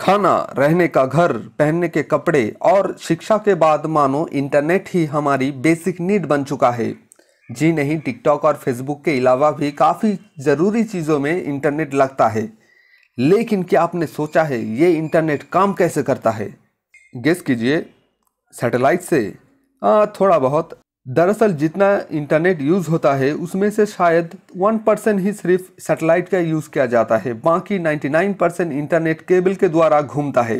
खाना रहने का घर पहनने के कपड़े और शिक्षा के बाद मानो इंटरनेट ही हमारी बेसिक नीड बन चुका है जी नहीं टिकटॉक और फेसबुक के अलावा भी काफ़ी ज़रूरी चीज़ों में इंटरनेट लगता है लेकिन क्या आपने सोचा है ये इंटरनेट काम कैसे करता है गेस कीजिए सैटेलाइट से आ, हाँ, थोड़ा बहुत दरअसल जितना इंटरनेट यूज़ होता है उसमें से शायद वन परसेंट ही सिर्फ सैटेलाइट का यूज़ किया जाता है बाकी ninety nine percent internet cable के द्वारा घूमता है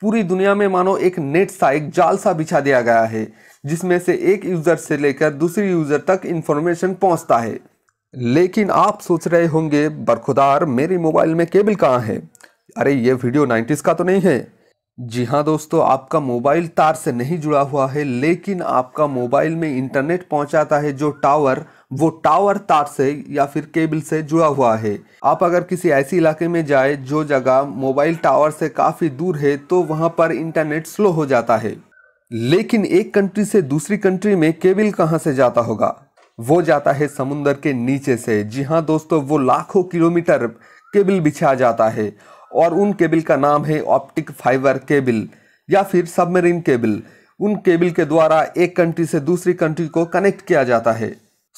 पूरी दुनिया में मानो एक नेट सा एक जाल सा बिछा दिया गया है जिसमें से एक यूज़र से लेकर दूसरी यूज़र तक इंफॉर्मेशन पहुंचता है लेकिन आप सोच रहे होंगे बरखुदार मेरे मोबाइल में केबल कहाँ है अरे ये वीडियो नाइन्टीज़ का तो नहीं है जी हाँ दोस्तों आपका मोबाइल तार से नहीं जुड़ा हुआ है लेकिन आपका मोबाइल में इंटरनेट पहुंचाता है जो टावर वो टावर तार से या फिर केबल से जुड़ा हुआ है आप अगर किसी ऐसे इलाके में जाए जो जगह मोबाइल टावर से काफ़ी दूर है तो वहाँ पर इंटरनेट स्लो हो जाता है लेकिन एक कंट्री से दूसरी कंट्री में केबल कहाँ से जाता होगा वो जाता है समुन्दर के नीचे से जी हाँ दोस्तों वो लाखों किलोमीटर केबल बिछा जाता है और उन केबल का नाम है ऑप्टिक फाइबर केबल या फिर सबमरीन केबल उन केबल के द्वारा एक कंट्री से दूसरी कंट्री को कनेक्ट किया जाता है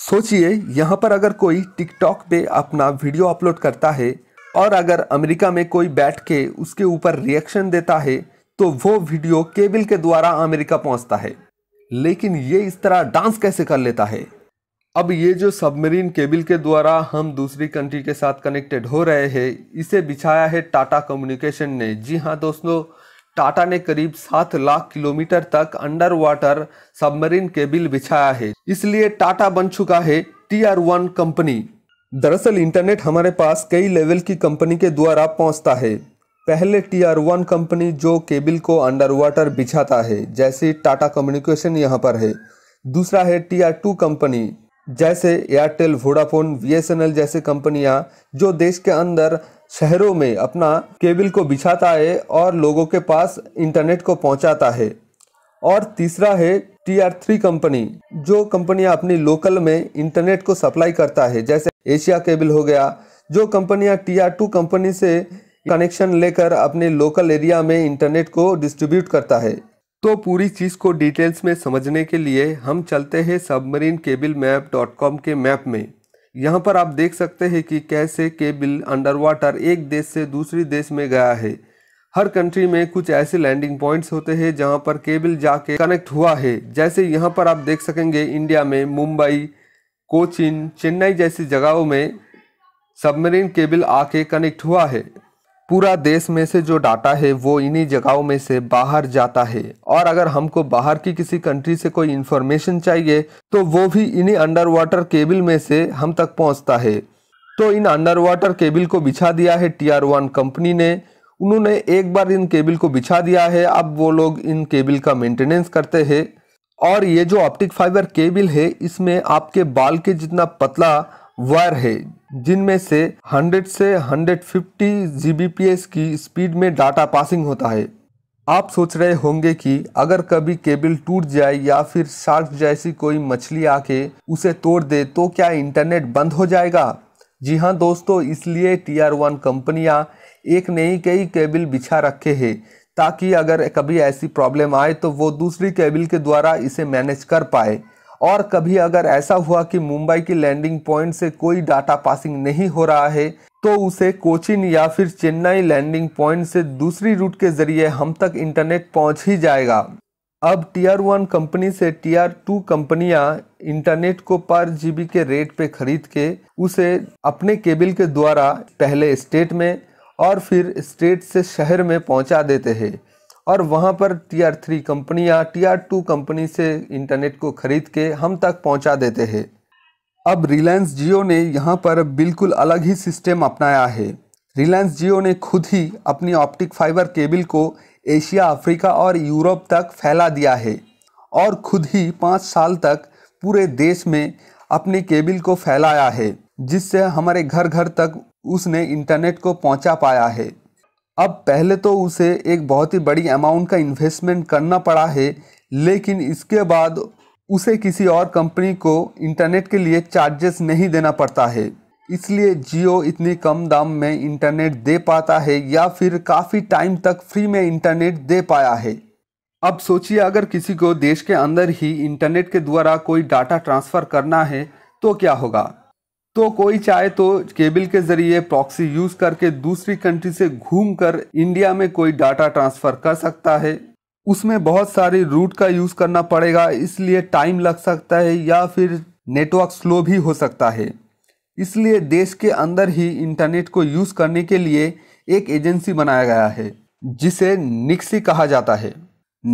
सोचिए यहाँ पर अगर कोई टिकटॉक पे अपना वीडियो अपलोड करता है और अगर अमेरिका में कोई बैठ के उसके ऊपर रिएक्शन देता है तो वो वीडियो केबल के द्वारा अमेरिका पहुँचता है लेकिन ये इस तरह डांस कैसे कर लेता है अब ये जो सबमरीन केबल के द्वारा हम दूसरी कंट्री के साथ कनेक्टेड हो रहे हैं इसे बिछाया है टाटा कम्युनिकेशन ने जी हाँ दोस्तों टाटा ने करीब सात लाख किलोमीटर तक अंडर वाटर सबमरीन केबल बिछाया है इसलिए टाटा बन चुका है टी आर वन कंपनी दरअसल इंटरनेट हमारे पास कई लेवल की कंपनी के द्वारा पहुंचता है पहले टी आर वन कंपनी जो केबल को अंडर वाटर बिछाता है जैसे टाटा कम्युनिकेशन यहाँ पर है दूसरा है टी आर टू कंपनी जैसे एयरटेल वोडाफोन बीएसएनएल जैसे कंपनियां जो देश के अंदर शहरों में अपना केबल को बिछाता है और लोगों के पास इंटरनेट को पहुंचाता है और तीसरा है टी आर थ्री कंपनी जो कंपनियां अपनी लोकल में इंटरनेट को सप्लाई करता है जैसे एशिया केबल हो गया जो कंपनियां टी आर टू कंपनी से कनेक्शन लेकर अपने लोकल एरिया में इंटरनेट को डिस्ट्रीब्यूट करता है तो पूरी चीज़ को डिटेल्स में समझने के लिए हम चलते हैं submarine cable map dot com के मैप में यहाँ पर आप देख सकते हैं कि कैसे केबल अंडर वाटर एक देश से दूसरे देश में गया है हर कंट्री में कुछ ऐसे लैंडिंग पॉइंट्स होते हैं जहाँ पर केबल जाके कनेक्ट हुआ है जैसे यहाँ पर आप देख सकेंगे इंडिया में मुंबई कोचिन चेन्नई जैसी जगहों में सबमरीन केबल आके कनेक्ट हुआ है पूरा देश में से जो डाटा है वो इन्हीं जगहों में से बाहर जाता है और अगर हमको बाहर की किसी कंट्री से कोई इन्फॉर्मेशन चाहिए तो वो भी इन्हीं अंडर वाटर केबल में से हम तक पहुंचता है तो इन अंडर वाटर केबल को बिछा दिया है टी आर वन कंपनी ने उन्होंने एक बार इन केबल को बिछा दिया है अब वो लोग इन केबल का मेंटेनेंस करते हैं और ये जो ऑप्टिक फाइबर केबल है इसमें आपके बाल के जितना पतला वायर है जिनमें से 100 से 150 फिफ्टी की स्पीड में डाटा पासिंग होता है आप सोच रहे होंगे कि अगर कभी केबल टूट जाए या फिर शार्क जैसी कोई मछली आके उसे तोड़ दे तो क्या इंटरनेट बंद हो जाएगा जी हाँ दोस्तों इसलिए टी आर वन कंपनियाँ एक नई कई केबल बिछा रखे हैं ताकि अगर कभी ऐसी प्रॉब्लम आए तो वो दूसरी केबल के द्वारा इसे मैनेज कर पाए और कभी अगर ऐसा हुआ कि मुंबई की लैंडिंग पॉइंट से कोई डाटा पासिंग नहीं हो रहा है तो उसे कोचिन या फिर चेन्नई लैंडिंग पॉइंट से दूसरी रूट के जरिए हम तक इंटरनेट पहुंच ही जाएगा अब टीआर वन कंपनी से टीआर टू कंपनियां इंटरनेट को पर जीबी के रेट पे खरीद के उसे अपने केबल के द्वारा पहले स्टेट में और फिर स्टेट से शहर में पहुंचा देते हैं और वहाँ पर टी आर थ्री कंपनी या टी आर टू कंपनी से इंटरनेट को खरीद के हम तक पहुँचा देते हैं अब रिलायंस जियो ने यहाँ पर बिल्कुल अलग ही सिस्टम अपनाया है रिलायंस जियो ने खुद ही अपनी ऑप्टिक फाइबर केबल को एशिया अफ्रीका और यूरोप तक फैला दिया है और खुद ही पाँच साल तक पूरे देश में अपनी केबल को फैलाया है जिससे हमारे घर घर तक उसने इंटरनेट को पहुंचा पाया है अब पहले तो उसे एक बहुत ही बड़ी अमाउंट का इन्वेस्टमेंट करना पड़ा है लेकिन इसके बाद उसे किसी और कंपनी को इंटरनेट के लिए चार्जेस नहीं देना पड़ता है इसलिए जियो इतनी कम दाम में इंटरनेट दे पाता है या फिर काफ़ी टाइम तक फ्री में इंटरनेट दे पाया है अब सोचिए अगर किसी को देश के अंदर ही इंटरनेट के द्वारा कोई डाटा ट्रांसफ़र करना है तो क्या होगा तो कोई चाहे तो केबल के जरिए प्रॉक्सी यूज करके दूसरी कंट्री से घूमकर इंडिया में कोई डाटा ट्रांसफर कर सकता है उसमें बहुत सारे रूट का यूज करना पड़ेगा इसलिए टाइम लग सकता है या फिर नेटवर्क स्लो भी हो सकता है इसलिए देश के अंदर ही इंटरनेट को यूज करने के लिए एक एजेंसी बनाया गया है जिसे निक्सी कहा जाता है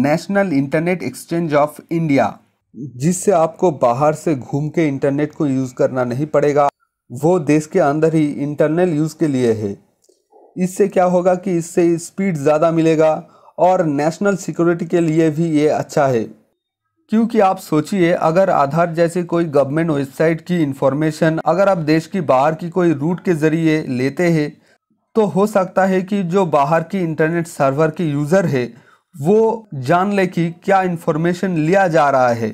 national internet exchange of India जिससे आपको बाहर से घूम के इंटरनेट को यूज़ करना नहीं पड़ेगा वो देश के अंदर ही इंटरनल यूज़ के लिए है इससे क्या होगा कि इससे स्पीड ज़्यादा मिलेगा और नेशनल सिक्योरिटी के लिए भी ये अच्छा है क्योंकि आप सोचिए अगर आधार जैसे कोई गवर्नमेंट वेबसाइट की इंफॉर्मेशन अगर आप देश की बाहर की कोई रूट के ज़रिए लेते हैं तो हो सकता है कि जो बाहर की इंटरनेट सर्वर के यूज़र है वो जान ले कि क्या इन्फॉर्मेशन लिया जा रहा है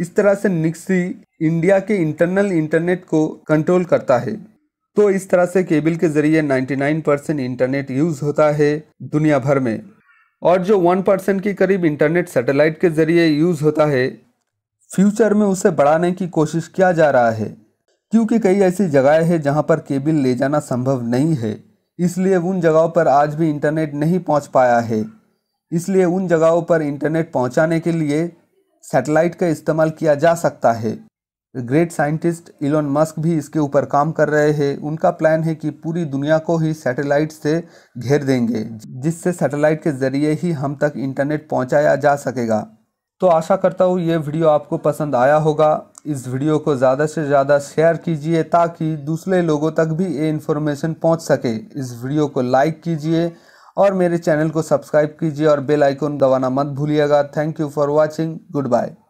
इस तरह से निक्सी इंडिया के इंटरनल इंटरनेट को कंट्रोल करता है तो इस तरह से केबल के जरिए 99 परसेंट इंटरनेट यूज होता है दुनिया भर में और जो 1 परसेंट के करीब इंटरनेट सैटेलाइट के जरिए यूज होता है फ्यूचर में उसे बढ़ाने की कोशिश किया जा रहा है क्योंकि कई ऐसी जगह है जहाँ पर केबल ले जाना संभव नहीं है इसलिए उन जगहों पर आज भी इंटरनेट नहीं पहुँच पाया है इसलिए उन जगहों पर इंटरनेट पहुँचाने के लिए सैटेलाइट का इस्तेमाल किया जा सकता है ग्रेट साइंटिस्ट इलोन मस्क भी इसके ऊपर काम कर रहे हैं उनका प्लान है कि पूरी दुनिया को ही सैटेलाइट से घेर देंगे जिससे सैटेलाइट के ज़रिए ही हम तक इंटरनेट पहुंचाया जा सकेगा तो आशा करता हूँ ये वीडियो आपको पसंद आया होगा इस वीडियो को ज़्यादा से ज़्यादा शेयर कीजिए ताकि दूसरे लोगों तक भी ये इन्फॉर्मेशन पहुँच सके इस वीडियो को लाइक कीजिए और मेरे चैनल को सब्सक्राइब कीजिए और बेल आइकन दबाना मत भूलिएगा thank you for watching good bye